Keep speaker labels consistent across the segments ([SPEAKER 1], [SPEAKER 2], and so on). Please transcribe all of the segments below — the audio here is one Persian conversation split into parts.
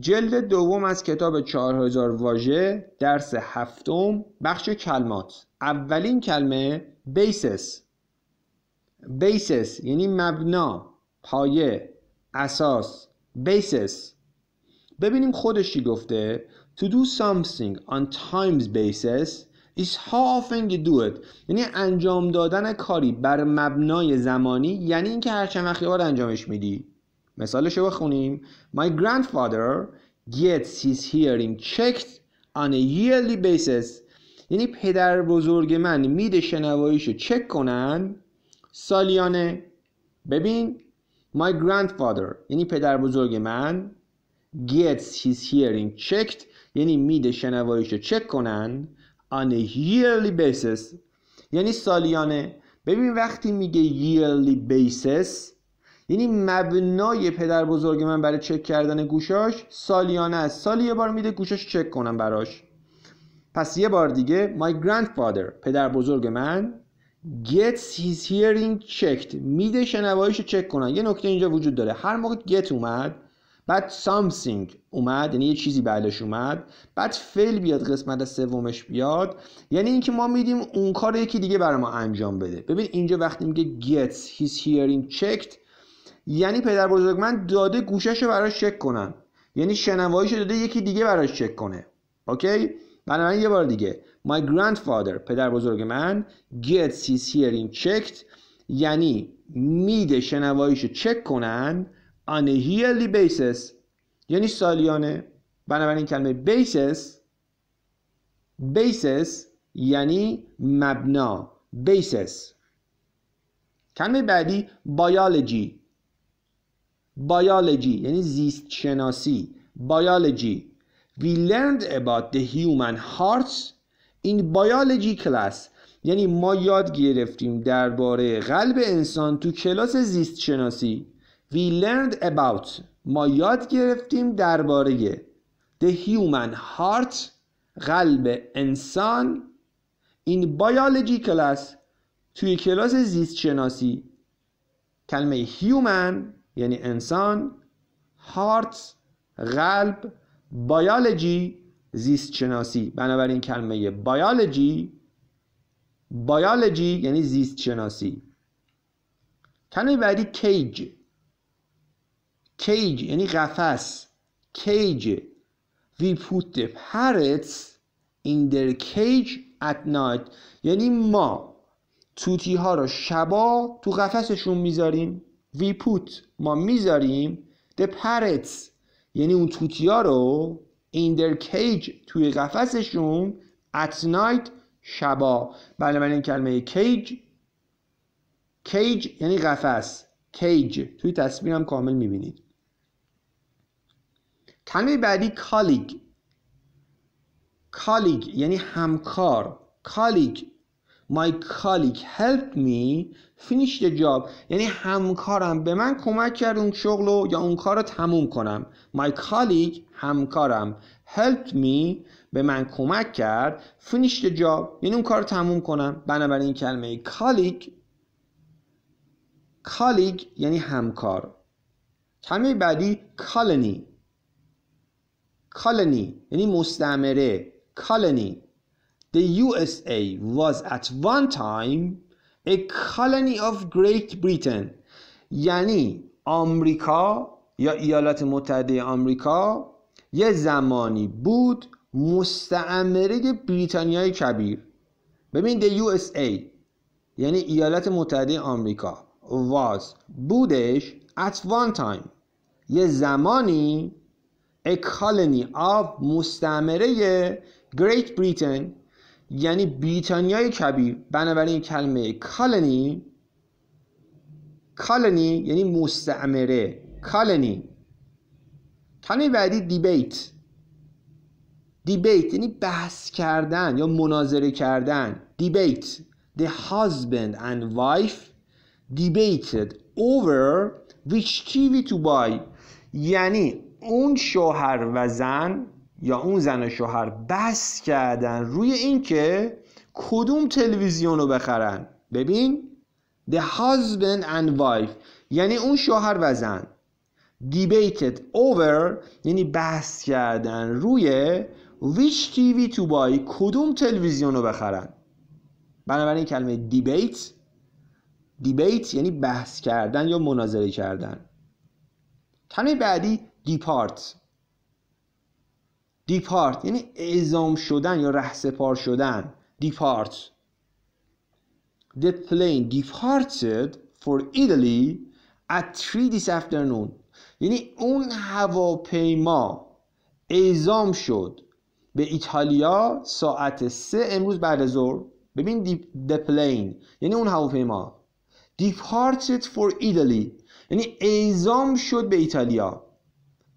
[SPEAKER 1] جلد دوم از کتاب 4000 واژه درس هفتم بخش کلمات اولین کلمه بیسس بیسس یعنی مبنا پایه اساس بیسس ببینیم خودش چی گفته to do something on times basis is how often you do it یعنی انجام دادن کاری بر مبنای زمانی یعنی اینکه هر چند وقت بار انجامش میدی مثالش رو بخونیم My grandfather gets his hearing checked on a yearly basis یعنی پدر بزرگ من میده رو چک کنن سالیانه ببین My grandfather یعنی پدر بزرگ من gets his hearing checked یعنی میده رو چک کنن on a yearly basis یعنی سالیانه ببین وقتی میگه yearly basis یعنی مبنای پدر بزرگ من برای چک کردن گوشاش سالیانه است سال یه بار میده گوشاش چک کنم براش پس یه بار دیگه my grandfather پدر بزرگ من gets his hearing checked میده شنوایش چک کنن یه نکته اینجا وجود داره هر موقع get اومد بعد something اومد یعنی یه چیزی بعدش اومد بعد فیل بیاد قسمت سومش بیاد یعنی اینکه ما میدیم اون کار یکی دیگه برای ما انجام بده ببین اینجا وقتی میگه gets his hearing checked یعنی پدر بزرگ من داده گوشش رو براش چک کنن یعنی شنوایش داده یکی دیگه براش چک کنه اوکی بنابراین یه بار دیگه my grandfather پدر بزرگ من gets his hearing checked یعنی میده شنواییش رو چک کنن on a yearly basis یعنی سالیانه بنابراین کلمه basis basis یعنی مبنا basis کلمه بعدی biology بایالجی یعنی زیست شناسی بایالجی We learned about the human hearts in biology class یعنی ما یاد گرفتیم درباره قلب انسان تو کلاس زیست شناسی We learned about ما یاد گرفتیم درباره The human heart قلب انسان این biology کلاس توی کلاس زیست شناسی کلمه human یعنی انسان هارت قلب بایالجی زیست شناسی بنابراین کلمه بایالجی بایالجی یعنی زیست شناسی کلمه بعدی کیج کیج یعنی قفس کیج وی put the parrots in their cage at night یعنی ما توتی ها رو شبا تو قفسشون میذاریم we put ما میذاریم the parrots یعنی اون توتیا رو in their cage توی قفسشون at night شبا این کلمه کیج cage یعنی قفس کیج توی تصویرم کامل میبینید کلمه بعدی کالیگ کالیگ یعنی همکار کالیگ My colleague helped me finish the job یعنی همکارم به من کمک کرد اون شغل رو یا اون کار رو تموم کنم My colleague همکارم helped me به من کمک کرد finish the job یعنی اون کار رو تموم کنم بنابراین این کلمه colleague colleague یعنی همکار کلمه بعدی colony colony یعنی مستعمره colony The USA was at one time a colony of Great Britain یعنی آمریکا یا ایالات متحده آمریکا یه زمانی بود مستعمره بریتانیای کبیر ببین the USA یعنی ایالات متحده آمریکا was بودش at one time یه زمانی a colony of مستعمره Great Britain یعنی بریتانیای کبیر بنابراین کلمه کالنی کالنی یعنی مستعمره کالنی کلمه بعدی دیبیت دیبیت یعنی بحث کردن یا مناظره کردن دیبیت the husband and wife debated over which TV to buy یعنی اون شوهر و زن یا اون زن و شوهر بحث کردن روی اینکه کدوم تلویزیون رو بخرن ببین The husband and wife یعنی اون شوهر و زن debated over یعنی بحث کردن روی which TV to buy کدوم تلویزیون رو بخرن بنابراین کلمه دیبیت دیبیت یعنی بحث کردن یا مناظره کردن کلمه بعدی دیپارت دیپارت یعنی اعزام شدن یا سپار شدن دیپارت The plane departed for Italy at 3 this afternoon یعنی اون هواپیما اعزام شد به ایتالیا ساعت سه امروز بعد ظهر ببین the plane یعنی اون هواپیما departed for Italy یعنی اعزام شد به ایتالیا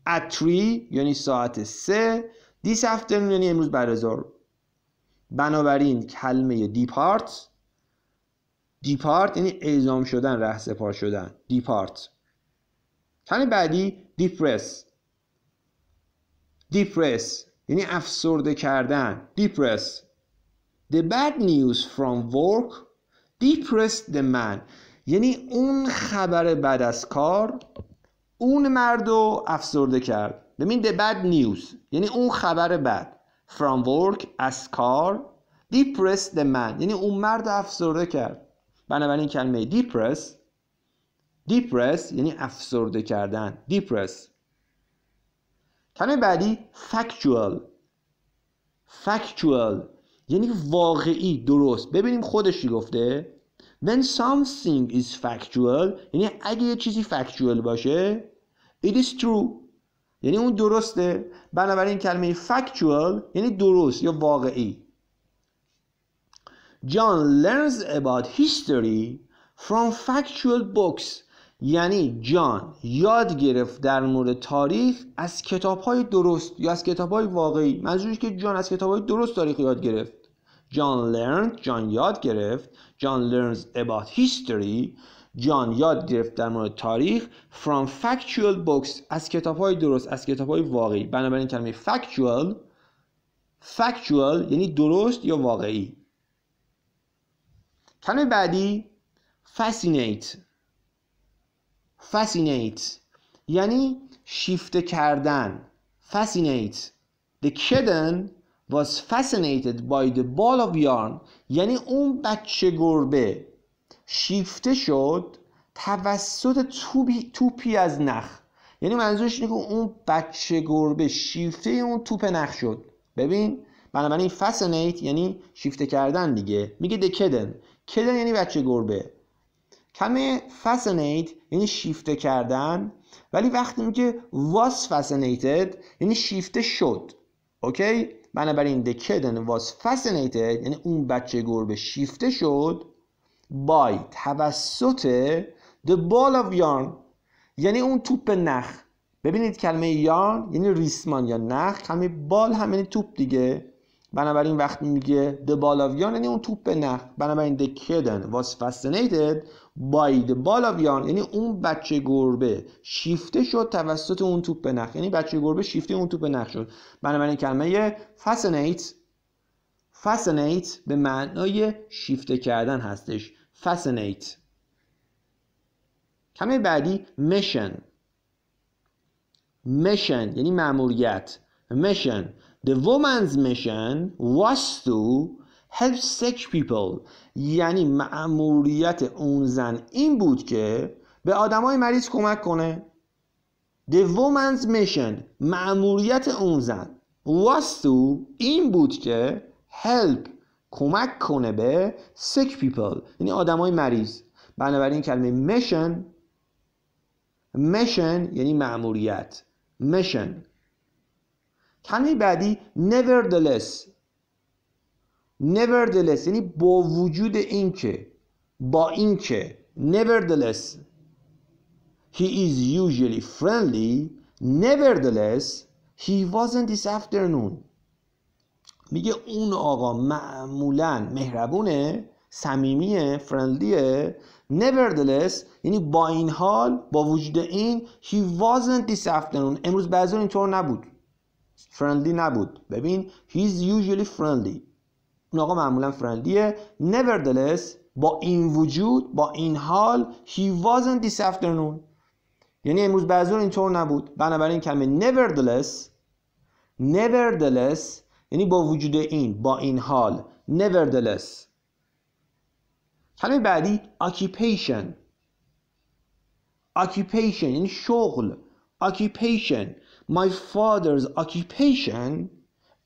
[SPEAKER 1] at 3 یعنی ساعت 3 this afternoon یعنی امروز بعد از ظهر بنابراین کلمه دیپارت دیپارت یعنی اعزام شدن رهسپار شدن دیپارت کلمه بعدی دیپرس دیپرس یعنی افسرده کردن دیپرس The bad news from work depressed the man یعنی اون خبر بعد از کار اون مرد رو افسرده کرد ببین the bad news یعنی اون خبر بد from work از کار depressed the man یعنی اون مرد افسرده کرد بنابراین کلمه depress depress یعنی افسرده کردن depress کلمه بعدی factual factual یعنی واقعی درست ببینیم خودش گفته when something is factual یعنی اگه یه چیزی factual باشه it is true یعنی اون درسته بنابراین کلمه factual یعنی درست یا واقعی John learns about history from factual books یعنی جان یاد گرفت در مورد تاریخ از کتاب های درست یا از کتاب های واقعی منظورش که جان از کتاب های درست تاریخ یاد گرفت جان لرن جان یاد گرفت جان لرنز about history جان یاد گرفت در مورد تاریخ from factual books از کتاب های درست از کتاب های واقعی بنابراین کلمه factual factual یعنی درست یا واقعی کلمه بعدی fascinate fascinate یعنی شیفته کردن fascinate the kitten was fascinated by the ball of yarn یعنی اون بچه گربه شیفته شد توسط توپی, توپی از نخ یعنی منظورش اینه که اون بچه گربه شیفته اون توپ نخ شد ببین بنابراین fascinate یعنی شیفته کردن دیگه میگه the kitten kitten یعنی بچه گربه کمه fascinate یعنی شیفته کردن ولی وقتی میگه was fascinated یعنی شیفته شد اوکی بنابراین the kitten was fascinated یعنی اون بچه گربه شیفته شد by توسط the ball of yarn یعنی اون توپ نخ ببینید کلمه یارن یعنی ریسمان یا نخ کلمه بال هم یعنی توپ دیگه بنابراین وقتی میگه the ball of yarn یعنی اون توپ نخ بنابراین the kitten was fascinated باید بالا بیان یعنی اون بچه گربه شیفته شد توسط اون توپ نخ یعنی بچه گربه شیفته اون توپ نخ شد بنابراین کلمه fascinate fascinate به معنای شیفته کردن هستش fascinate کلمه بعدی mission mission یعنی معمولیت mission the woman's mission was to help sick people یعنی معموریت اون زن این بود که به آدمای مریض کمک کنه The woman's mission معموریت اون زن was to این بود که help کمک کنه به sick people یعنی آدمای مریض بنابراین کلمه mission mission یعنی معموریت mission کلمه بعدی nevertheless nevertheless یعنی با وجود اینکه با اینکه nevertheless he is usually friendly nevertheless he wasn't this afternoon میگه اون آقا معمولا مهربونه صمیمیه فرندلیه nevertheless یعنی با این حال با وجود این he wasn't this afternoon امروز بعضی اینطور نبود فرندلی نبود ببین he is usually friendly اون آقا معمولا فرندیه nevertheless با این وجود با این حال he wasn't this afternoon یعنی امروز بعضون اینطور نبود بنابراین کلمه nevertheless nevertheless یعنی با وجود این با این حال nevertheless کلمه بعدی occupation occupation یعنی شغل occupation my father's occupation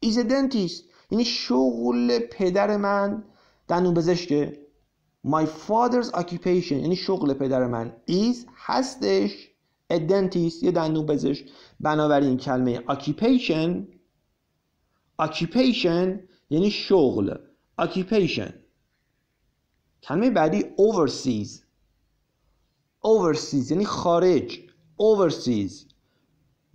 [SPEAKER 1] is a dentist یعنی شغل پدر من دندون پزشکه My father's occupation یعنی شغل پدر من is هستش a dentist یه دندون پزشک بنابراین کلمه occupation occupation یعنی شغل occupation کلمه بعدی overseas overseas یعنی خارج overseas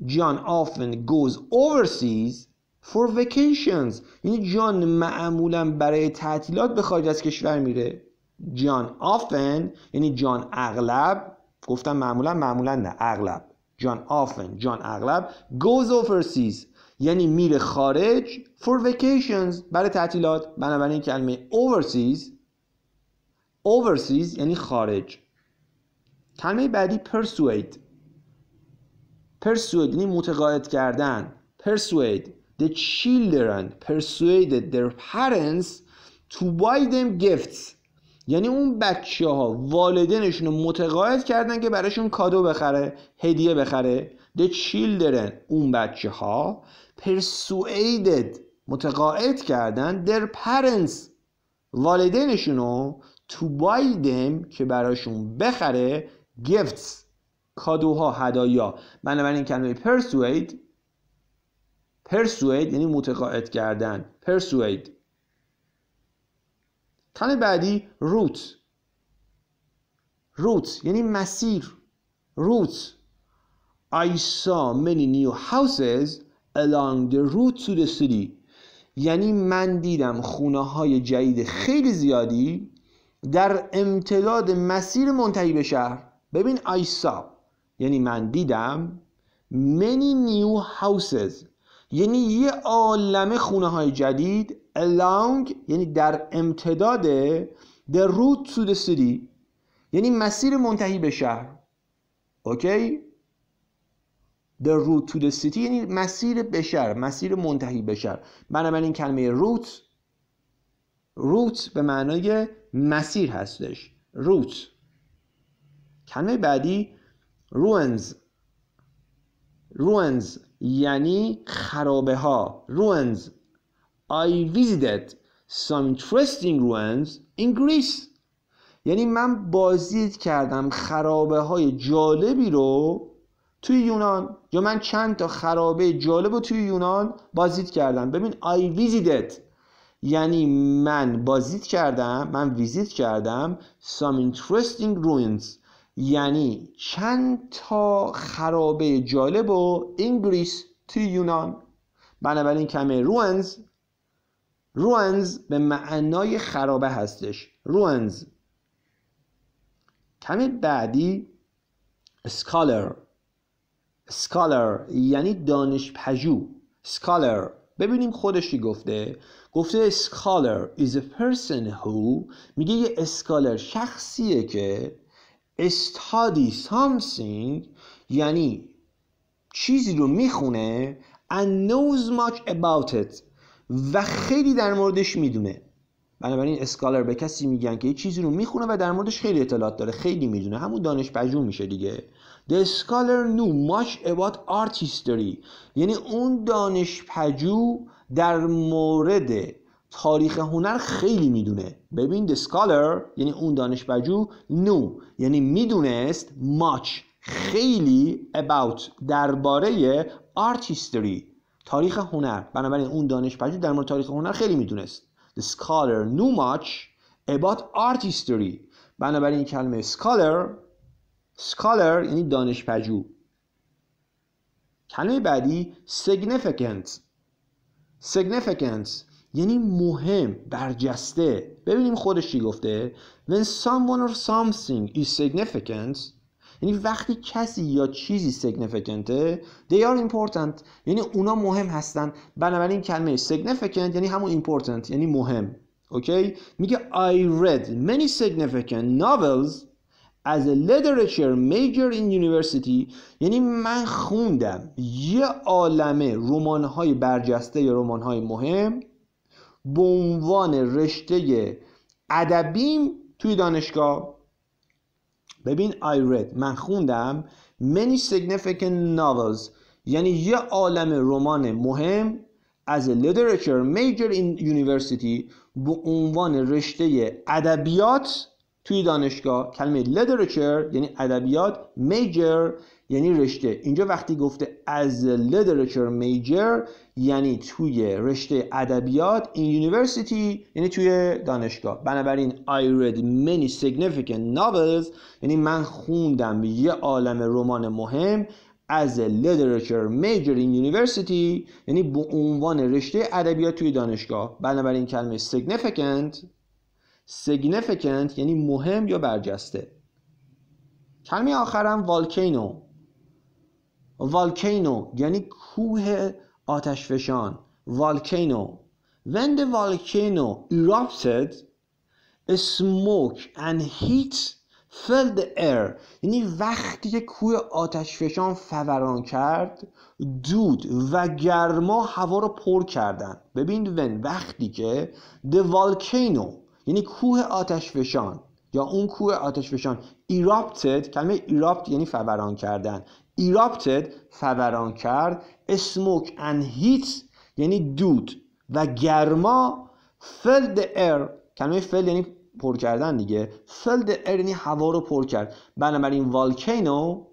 [SPEAKER 1] John often goes overseas for vacations یعنی جان معمولا برای تعطیلات به خارج از کشور میره جان often یعنی جان اغلب گفتم معمولا معمولا نه اغلب جان often جان اغلب goes overseas یعنی میره خارج for vacations برای تعطیلات بنابراین کلمه overseas overseas یعنی خارج کلمه بعدی persuade persuade یعنی متقاعد کردن persuade the children persuaded their parents to buy them gifts یعنی اون بچه ها والدینشون رو متقاعد کردن که براشون کادو بخره هدیه بخره the children اون بچه ها persuaded متقاعد کردن their parents والدینشون رو to buy them که براشون بخره gifts کادوها هدایا بنابراین کلمه persuade پرسوید یعنی متقاعد کردن پرسوید تن بعدی روت روت یعنی مسیر روت I saw many new houses along the route to the city یعنی من دیدم خونه های جدید خیلی زیادی در امتداد مسیر منتهی به شهر ببین I saw یعنی من دیدم many new houses یعنی یه عالمه خونه های جدید along یعنی در امتداد the route to the city یعنی مسیر منتهی به شهر اوکی the route to the city یعنی مسیر به شهر مسیر منتهی به شهر بنابراین کلمه route route به معنای مسیر هستش route کلمه بعدی ruins ruins یعنی خرابه ها ruins I visited some interesting ruins in Greece یعنی من بازدید کردم خرابه های جالبی رو توی یونان یا من چند تا خرابه جالب رو توی یونان بازدید کردم ببین I visited یعنی من بازدید کردم من ویزیت کردم some interesting ruins یعنی چند تا خرابه جالب و انگلیس توی یونان بنابراین کمه روانز روانز به معنای خرابه هستش روانز کلمه بعدی سکالر سکالر یعنی دانش پژو سکالر ببینیم خودش چی گفته گفته سکالر is a person who میگه یه اسکالر شخصیه که استادی something یعنی چیزی رو میخونه and knows much about it و خیلی در موردش میدونه بنابراین اسکالر به کسی میگن که یه چیزی رو میخونه و در موردش خیلی اطلاعات داره خیلی میدونه همون دانش پژوه میشه دیگه The scholar knew much about art history یعنی اون دانش پژوه در مورد تاریخ هنر خیلی میدونه ببین the scholar یعنی اون دانش بجو نو یعنی میدونست much خیلی about درباره history تاریخ هنر بنابراین اون دانشجو در مورد تاریخ هنر خیلی میدونست the scholar knew much about art history بنابراین کلمه scholar scholar یعنی بجو کلمه بعدی significant significant یعنی مهم برجسته ببینیم خودش چی گفته when someone or something is significant یعنی وقتی کسی یا چیزی significantه they are important یعنی اونا مهم هستن بنابراین کلمه significant یعنی همون important یعنی مهم اوکی میگه I read many significant novels as a literature major in university یعنی من خوندم یه عالمه رمان‌های برجسته یا رمان‌های مهم به عنوان رشته ادبیم توی دانشگاه ببین I read من خوندم many significant novels یعنی یه عالم رمان مهم از literature major in university به عنوان رشته ادبیات توی دانشگاه کلمه literature یعنی ادبیات major یعنی رشته اینجا وقتی گفته از literature major یعنی توی رشته ادبیات این یونیورسیتی یعنی توی دانشگاه بنابراین I read many significant novels یعنی من خوندم یه عالم رمان مهم از literature major in university یعنی به عنوان رشته ادبیات توی دانشگاه بنابراین کلمه significant significant یعنی مهم یا برجسته کلمه آخرم والکینو والکینو یعنی کوه آتشفشان والکینو When the volcano erupted smoke and heat filled the air یعنی وقتی که کوه آتشفشان فوران کرد دود و گرما هوا رو پر کردن ببین وقتی که the volcano یعنی کوه آتشفشان یا اون کوه آتش فشان ایراپتد کلمه ایراپت یعنی فوران کردن ایراپتد فوران کرد اسموک ان هیت یعنی دود و گرما فلد ایر کلمه فلد یعنی پر کردن دیگه فلد ایر یعنی هوا رو پر کرد بنابراین والکینو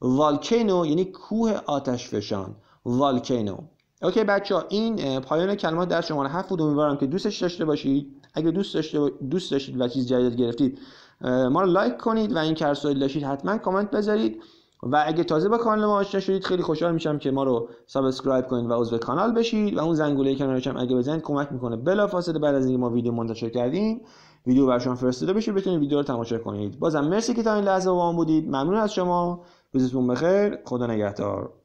[SPEAKER 1] والکینو یعنی کوه آتش فشان والکینو اوکی بچه ها این پایان کلمات در شما هفت بود امیدوارم که دوستش داشته باشید اگه دوست داشته دوست داشتید و چیز جدید گرفتید ما رو لایک کنید و این کرسایل داشتید حتما کامنت بذارید و اگه تازه با کانال ما آشنا شدید خیلی خوشحال میشم که ما رو سابسکرایب کنید و عضو کانال بشید و اون زنگوله کنارش هم اگه بزنید کمک میکنه بلافاصله بعد از اینکه ما ویدیو منتشر کردیم ویدیو برای شما فرستاده بشه بتونید ویدیو رو تماشا کنید بازم مرسی که تا این لحظه با ما بودید ممنون از شما روزتون بخیر خدا نگهدار